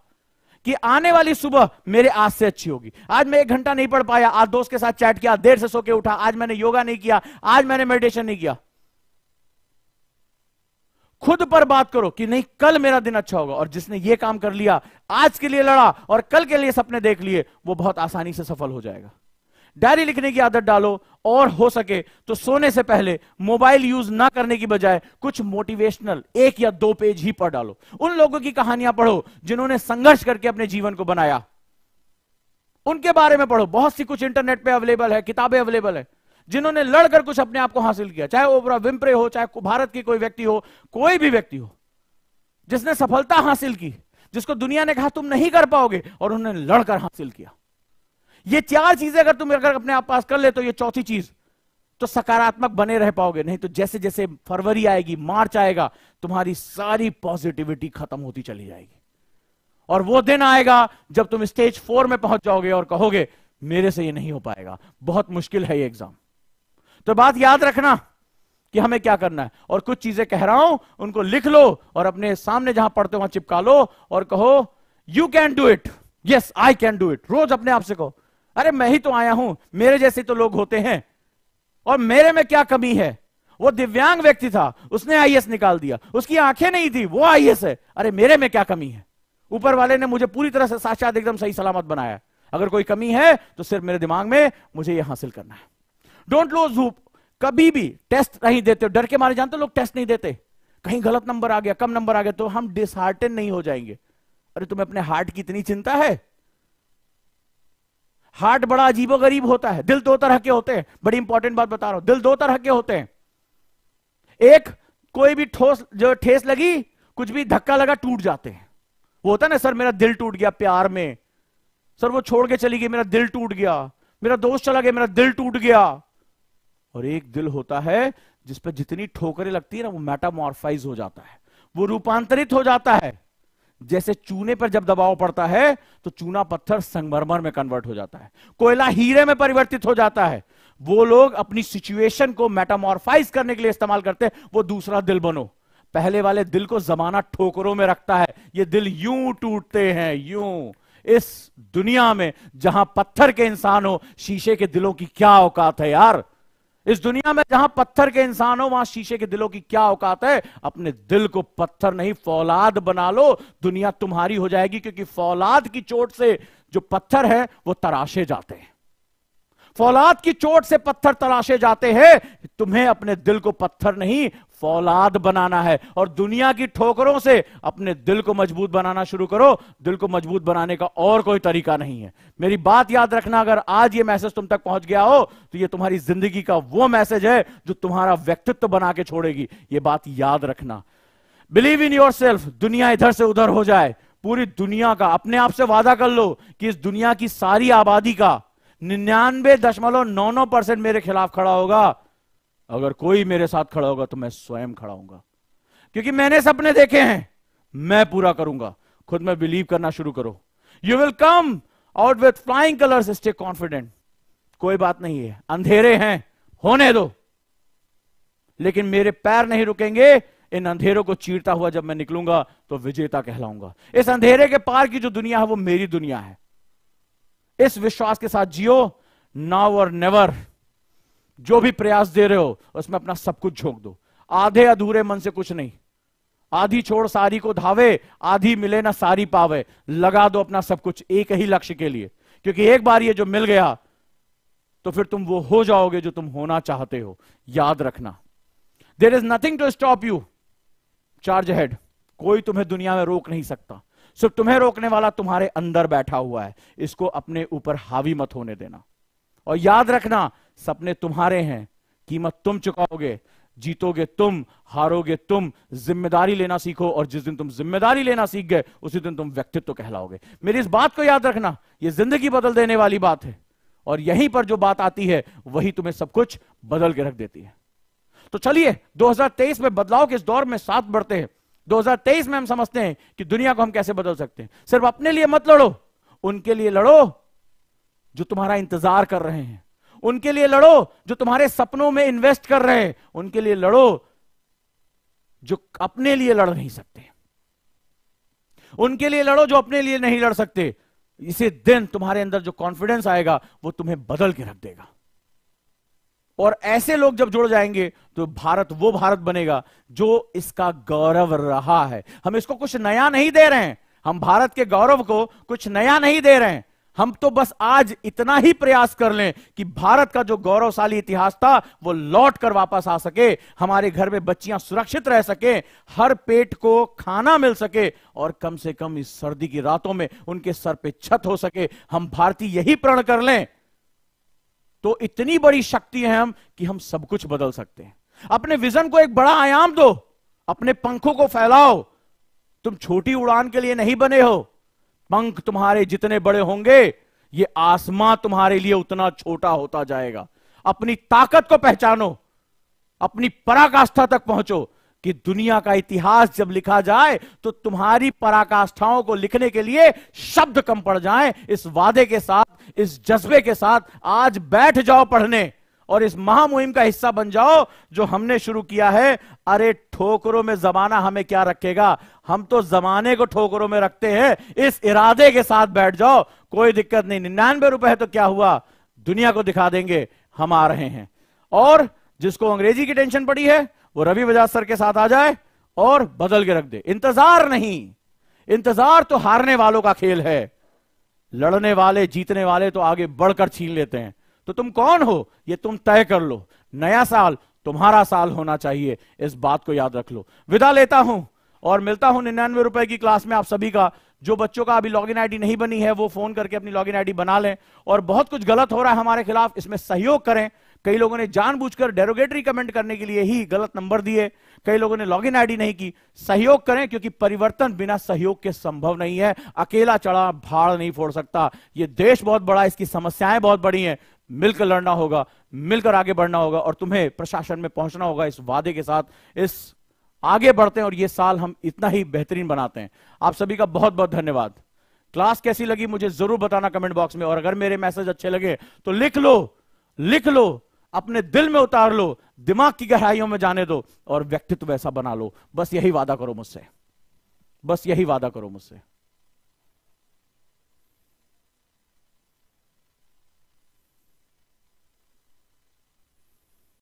कि आने वाली सुबह मेरे आज से अच्छी होगी आज मैं एक घंटा नहीं पढ़ पाया आज दोस्त के साथ चैट किया देर से सोके उठा आज मैंने योगा नहीं किया आज मैंने मेडिटेशन नहीं किया खुद पर बात करो कि नहीं कल मेरा दिन अच्छा होगा और जिसने ये काम कर लिया आज के लिए लड़ा और कल के लिए सपने देख लिए वो बहुत आसानी से सफल हो जाएगा डायरी लिखने की आदत डालो और हो सके तो सोने से पहले मोबाइल यूज ना करने की बजाय कुछ मोटिवेशनल एक या दो पेज ही पढ़ डालो उन लोगों की कहानियां पढ़ो जिन्होंने संघर्ष करके अपने जीवन को बनाया उनके बारे में पढ़ो बहुत सी कुछ इंटरनेट पे अवेलेबल है किताबें अवेलेबल है जिन्होंने लड़कर कुछ अपने आप को हासिल किया चाहे ओबरा विम्प्रे हो चाहे भारत की कोई व्यक्ति हो कोई भी व्यक्ति हो जिसने सफलता हासिल की जिसको दुनिया ने कहा तुम नहीं कर पाओगे और उन्होंने लड़कर हासिल किया ये चार चीजें अगर तुम अगर अपने आप पास कर ले तो ये चौथी चीज तो सकारात्मक बने रह पाओगे नहीं तो जैसे जैसे फरवरी आएगी मार्च आएगा तुम्हारी सारी पॉजिटिविटी खत्म होती चली जाएगी और वो दिन आएगा जब तुम स्टेज फोर में पहुंच जाओगे और कहोगे मेरे से ये नहीं हो पाएगा बहुत मुश्किल है ये एग्जाम तो बात याद रखना कि हमें क्या करना है और कुछ चीजें कह रहा हूं उनको लिख लो और अपने सामने जहां पढ़ते हो वहां चिपका लो और कहो you can do it yes I can do it रोज अपने आप से कहो अरे मैं ही तो आया हूं मेरे जैसे तो लोग होते हैं और मेरे में क्या कमी है वो दिव्यांग व्यक्ति था उसने आईएएस निकाल दिया उसकी आंखें नहीं थी वो आईएएस है अरे मेरे में क्या कमी है ऊपर वाले ने मुझे पूरी तरह से साक्षात एकदम सही सलामत बनाया अगर कोई कमी है तो सिर्फ मेरे दिमाग में मुझे यह हासिल करना है डोंट लूज हूप कभी भी टेस्ट नहीं देते डर के मारे जानते लोग टेस्ट नहीं देते कहीं गलत नंबर आ गया कम नंबर आ गया तो हम डिसहार्टन नहीं हो जाएंगे अरे तुम्हें अपने हार्ट की इतनी चिंता है हार्ट बड़ा अजीबो गरीब होता है दिल दो तरह के होते हैं बड़ी इंपॉर्टेंट बात बता रहा हूं दिल दो तरह के होते हैं एक कोई भी ठोस जो ठेस लगी कुछ भी धक्का लगा टूट जाते हैं वो होता ना सर मेरा दिल टूट गया प्यार में सर वो छोड़ के चली गई मेरा दिल टूट गया मेरा दोस्त चला गया मेरा दिल टूट गया और एक दिल होता है जिसपे जितनी ठोकरें लगती है ना वो मेटामॉर्फाइज हो जाता है वो रूपांतरित हो जाता है जैसे चूने पर जब दबाव पड़ता है तो चूना पत्थर संगमरमर में कन्वर्ट हो जाता है कोयला हीरे में परिवर्तित हो जाता है वो लोग अपनी सिचुएशन को मेटामोरफाइज करने के लिए इस्तेमाल करते हैं वो दूसरा दिल बनो पहले वाले दिल को जमाना ठोकरों में रखता है ये दिल यूं टूटते हैं यूं इस दुनिया में जहां पत्थर के इंसान हो शीशे के दिलों की क्या औकात है यार इस दुनिया में जहां पत्थर के इंसान हो वहां शीशे के दिलों की क्या औकात है अपने दिल को पत्थर नहीं फौलाद बना लो दुनिया तुम्हारी हो जाएगी क्योंकि फौलाद की चोट से जो पत्थर है वो तराशे जाते हैं फौलाद की चोट से पत्थर तराशे जाते हैं तुम्हें अपने दिल को पत्थर नहीं फौलाद बनाना है और दुनिया की ठोकरों से अपने दिल को मजबूत बनाना शुरू करो दिल को मजबूत बनाने का और कोई तरीका नहीं है मेरी बात याद रखना अगर आज ये मैसेज तुम तक पहुंच गया हो तो ये तुम्हारी जिंदगी का वो मैसेज है जो तुम्हारा व्यक्तित्व बना के छोड़ेगी ये बात याद रखना बिलीव इन योर सेल्फ दुनिया इधर से उधर हो जाए पूरी दुनिया का अपने आप से वादा कर लो कि इस दुनिया की सारी आबादी का निन्यानवे दशमलव नौ नौ परसेंट मेरे खिलाफ खड़ा होगा अगर कोई मेरे साथ खड़ा होगा तो मैं स्वयं खड़ा होगा क्योंकि मैंने सपने देखे हैं मैं पूरा करूंगा खुद में बिलीव करना शुरू करो you will come out with flying colours stay confident कोई बात नहीं है अंधेरे हैं होने दो लेकिन मेरे पैर नहीं रुकेंगे इन अंधेरों को चीरता हुआ जब मैं निकलूंगा तो विजेता कहलाऊंगा इस अंधेरे के पार की जो दुनिया है वो मेरी दुनिया है इस विश्वास के साथ जियो नाउ और नेवर जो भी प्रयास दे रहे हो उसमें अपना सब कुछ झोंक दो आधे अधूरे मन से कुछ नहीं आधी छोड़ सारी को धावे आधी मिले ना सारी पावे लगा दो अपना सब कुछ एक ही लक्ष्य के लिए क्योंकि एक बार ये जो मिल गया तो फिर तुम वो हो जाओगे जो तुम होना चाहते हो याद रखना there is nothing to stop you charge head कोई तुम्हें दुनिया में रोक नहीं सकता सिर्फ तुम्हें रोकने वाला तुम्हारे अंदर बैठा हुआ है इसको अपने ऊपर हावी मत होने देना और याद रखना सपने तुम्हारे हैं कीमत तुम चुकाओगे जीतोगे तुम हारोगे तुम जिम्मेदारी लेना सीखो और जिस दिन तुम जिम्मेदारी लेना सीख गए उसी दिन तुम व्यक्तित्व कहलाओगे मेरी इस बात को याद रखना यह जिंदगी बदल देने वाली बात है और यहीं पर जो बात आती है वही तुम्हें सब कुछ बदल के रख देती है तो चलिए 2023 में बदलाव के इस दौर में साथ बढ़ते हैं 2023 में हम समझते हैं कि दुनिया को हम कैसे बदल सकते हैं सिर्फ अपने लिए मत लड़ो उनके लिए लड़ो जो तुम्हारा इंतजार कर रहे हैं उनके लिए लड़ो जो तुम्हारे सपनों में इन्वेस्ट कर रहे हैं उनके लिए लड़ो जो अपने लिए लड़ नहीं सकते उनके लिए लड़ो जो अपने लिए नहीं लड़ सकते इसे दिन तुम्हारे अंदर जो कॉन्फिडेंस आएगा वो तुम्हें बदल के रख देगा और ऐसे लोग जब जुड़ जाएंगे तो भारत वो भारत बनेगा जो इसका गौरव रहा है हम इसको कुछ नया नहीं दे रहे हैं हम भारत के गौरव को कुछ नया नहीं दे रहे हैं हम तो बस आज इतना ही प्रयास कर लें कि भारत का जो गौरवशाली इतिहास था वो लौट कर वापस आ सके हमारे घर में बच्चियां सुरक्षित रह सके हर पेट को खाना मिल सके और कम से कम इस सर्दी की रातों में उनके सर पे छत हो सके हम भारतीय यही प्रण कर लें तो इतनी बड़ी शक्ति है हम कि हम सब कुछ बदल सकते हैं अपने विजन को एक बड़ा आयाम दो अपने पंखों को फैलाओ तुम छोटी उड़ान के लिए नहीं बने हो पंख तुम्हारे जितने बड़े होंगे ये आसमां तुम्हारे लिए उतना छोटा होता जाएगा अपनी ताकत को पहचानो अपनी पराकाष्ठा तक पहुंचो कि दुनिया का इतिहास जब लिखा जाए तो तुम्हारी पराकाष्ठाओं को लिखने के लिए शब्द कम पड़ जाएं इस वादे के साथ इस जज्बे के साथ आज बैठ जाओ पढ़ने और इस महामुहिम का हिस्सा बन जाओ जो हमने शुरू किया है अरे ठोकरों में जमाना हमें क्या रखेगा हम तो जमाने को ठोकरों में रखते हैं इस इरादे के साथ बैठ जाओ कोई दिक्कत नहीं निन्यानवे रुपए तो क्या हुआ दुनिया को दिखा देंगे हम आ रहे हैं और जिसको अंग्रेजी की टेंशन पड़ी है वो रवि बजाज सर के साथ आ जाए और बदल के रख दे इंतजार नहीं इंतजार तो हारने वालों का खेल है लड़ने वाले जीतने वाले तो आगे बढ़कर छीन लेते हैं तो तुम कौन हो ये तुम तय कर लो नया साल तुम्हारा साल होना चाहिए इस बात को याद रख लो विदा लेता हूं और मिलता हूं निन्यानवे रुपए की क्लास में आप सभी का जो बच्चों का अभी लॉगिन आईडी नहीं बनी है वो फोन करके अपनी लॉगिन आईडी बना लें और बहुत कुछ गलत हो रहा है हमारे खिलाफ इसमें सहयोग करें कई लोगों ने जानबूझकर डेरोगेटरी कमेंट करने के लिए ही गलत नंबर दिए कई लोगों ने लॉगिन आईडी नहीं की सहयोग करें क्योंकि परिवर्तन बिना सहयोग के संभव नहीं है अकेला चढ़ा भाड़ नहीं फोड़ सकता यह देश बहुत बड़ा इसकी समस्याएं बहुत बड़ी हैं मिलकर लड़ना होगा मिलकर आगे बढ़ना होगा और तुम्हें प्रशासन में पहुंचना होगा इस वादे के साथ इस आगे बढ़ते हैं और ये साल हम इतना ही बेहतरीन बनाते हैं आप सभी का बहुत बहुत धन्यवाद क्लास कैसी लगी मुझे जरूर बताना कमेंट बॉक्स में और अगर मेरे मैसेज अच्छे लगे तो लिख लो लिख लो अपने दिल में उतार लो दिमाग की गहराइयों में जाने दो और व्यक्तित्व ऐसा बना लो बस यही वादा करो मुझसे बस यही वादा करो मुझसे